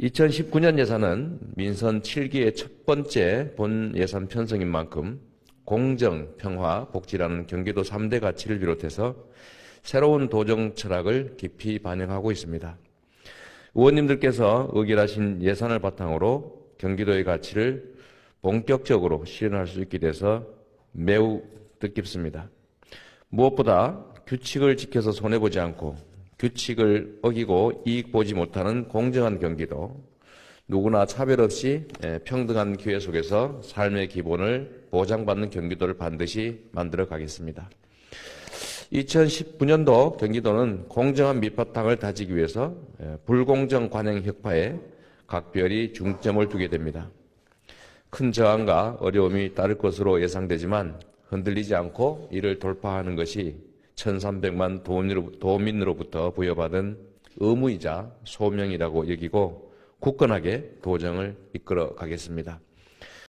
2019년 예산은 민선 7기의 첫 번째 본 예산 편성인 만큼 공정, 평화, 복지라는 경기도 3대 가치를 비롯해서 새로운 도정 철학을 깊이 반영하고 있습니다. 의원님들께서 의결하신 예산을 바탕으로 경기도의 가치를 본격적으로 실현할 수 있게 돼서 매우 뜻깊습니다. 무엇보다 규칙을 지켜서 손해보지 않고 규칙을 어기고 이익 보지 못하는 공정한 경기도 누구나 차별 없이 예, 평등한 기회 속에서 삶의 기본을 보장받는 경기도를 반드시 만들어 가겠습니다. 2019년도 경기도는 공정한 밑바탕을 다지기 위해서 예, 불공정 관행 혁파에 각별히 중점을 두게 됩니다. 큰 저항과 어려움이 따를 것으로 예상되지만 흔들리지 않고 이를 돌파하는 것이 1300만 도민으로부터 부여받은 의무이자 소명이라고 여기고 굳건하게 도정을 이끌어 가겠습니다.